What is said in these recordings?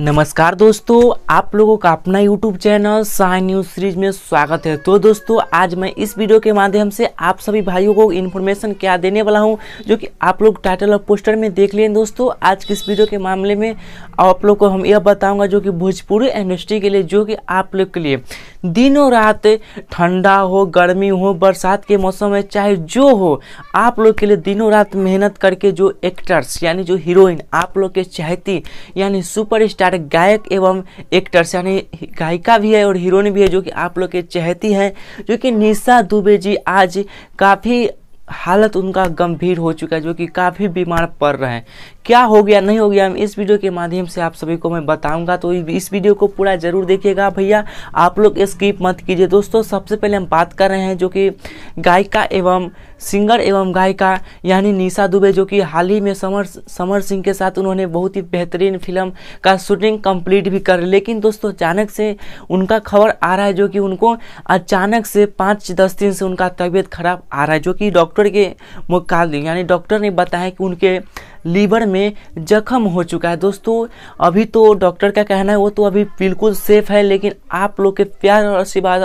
नमस्कार दोस्तों आप लोगों का अपना YouTube channel Sai news series में स्वागत है तो दोस्तों आज मैं इस वीडियो के माध्यम से आप सभी भाइयों को इन्फॉर्मेशन क्या देने वाला हूं जो कि आप लोग टाइटल और पोस्टर में देख लिए दोस्तों आज किस इस वीडियो के मामले में आप लोग को हम यह बताऊंगा जो कि भोजपुरी इंडस्ट्री के लिए जो कि आप लोग के लिए दिनों रात ठंडा हो गर्मी हो बरसात के मौसम में चाहे जो हो आप लोग के लिए दिनों रात मेहनत करके जो एक्टर्स यानी जो हीरोइन आप लोग के चाहती यानी सुपरस्टार गायक एवं एक्टर्स यानी गायिका भी है और हीरोइन भी है जो कि आप लोग के चाहती हैं जो कि निशा दुबे जी आज काफ़ी हालत उनका गंभीर हो चुका है जो कि काफ़ी बीमार पड़ रहे हैं क्या हो गया नहीं हो गया इस वीडियो के माध्यम से आप सभी को मैं बताऊंगा तो इस वीडियो को पूरा जरूर देखिएगा भैया आप लोग स्किप मत कीजिए दोस्तों सबसे पहले हम बात कर रहे हैं जो कि गायिका एवं सिंगर एवं गायिका यानी निशा दुबे जो कि हाल ही में समर समर सिंह के साथ उन्होंने बहुत ही बेहतरीन फिल्म का शूटिंग कंप्लीट भी कर लेकिन दोस्तों अचानक से उनका खबर आ रहा है जो कि उनको अचानक से पाँच दस दिन से उनका तबीयत खराब आ रहा है जो कि डॉक्टर के मुकाबले यानी डॉक्टर ने बताया कि उनके लीवर में जख्म हो चुका है दोस्तों अभी तो डॉक्टर का कहना है वो तो अभी बिल्कुल सेफ है लेकिन आप लोग के प्यार और आशीर्वाद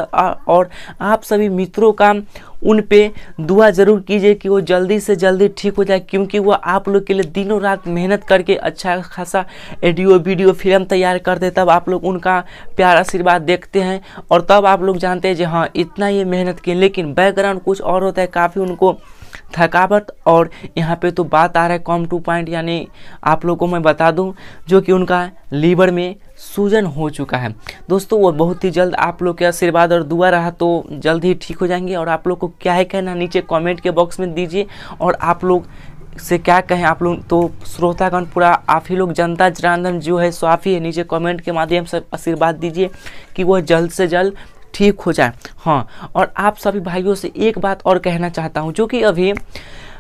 और आप सभी मित्रों का उन पे दुआ ज़रूर कीजिए कि वो जल्दी से जल्दी ठीक हो जाए क्योंकि वह आप लोग के लिए दिनों रात मेहनत करके अच्छा खासा एडियो वीडियो फिल्म तैयार करते तब आप लोग उनका प्यार आशीर्वाद देखते हैं और तब आप लोग जानते हैं जी हाँ इतना ये मेहनत किए लेकिन बैकग्राउंड कुछ और होता है काफ़ी उनको थकावट और यहाँ पे तो बात आ रहा है कॉम टू पॉइंट यानी आप लोगों को मैं बता दूँ जो कि उनका लीवर में सूजन हो चुका है दोस्तों वो बहुत ही जल्द आप लोग के आशीर्वाद और दुआ रहा तो जल्द ही ठीक हो जाएंगे और आप लोग को क्या है कहना नीचे कमेंट के बॉक्स में दीजिए और आप लोग से क्या कहें आप लोग तो श्रोतागण पूरा आप ही लोग जनता जनार्दन जो है सो आप ही है नीचे कमेंट के माध्यम से आशीर्वाद दीजिए कि वह जल्द से जल्द ठीक हो जाए हाँ और आप सभी भाइयों से एक बात और कहना चाहता हूँ जो कि अभी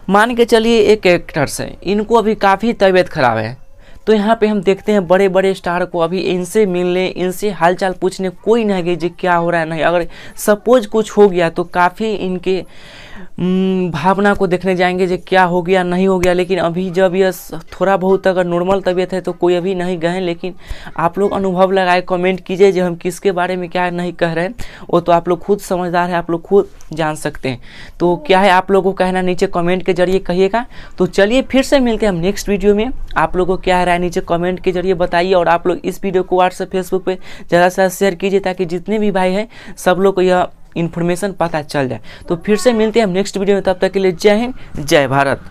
मान के चलिए एक एक्टर्स हैं इनको अभी काफ़ी तबीयत ख़राब है तो यहाँ पे हम देखते हैं बड़े बड़े स्टार को अभी इनसे मिलने इनसे हालचाल पूछने कोई नहीं गई जी क्या हो रहा है नहीं अगर सपोज कुछ हो गया तो काफ़ी इनके हम्म, भावना को देखने जाएंगे जो क्या हो गया नहीं हो गया लेकिन अभी जब यह थोड़ा बहुत अगर नॉर्मल तबीयत है तो कोई अभी नहीं गए लेकिन आप लोग अनुभव लगाए कमेंट कीजिए जो हम किसके बारे में क्या नहीं कह रहे हैं वो तो आप लोग खुद समझदार है आप लोग खुद जान सकते हैं तो क्या है आप लोगों को कहना नीचे कमेंट के जरिए कहिएगा तो चलिए फिर से मिलते हैं हम नेक्स्ट वीडियो में आप लोगों को क्या रहा है नीचे कमेंट के जरिए बताइए और आप लोग इस वीडियो को व्हाट्सएप फेसबुक पर ज़्यादा से ज़्यादा शेयर कीजिए ताकि जितने भी भाई हैं सब लोग को यह इन्फॉर्मेशन पता चल जाए तो फिर से मिलते हैं हम नेक्स्ट वीडियो में तब तक के लिए जय हिंद जय भारत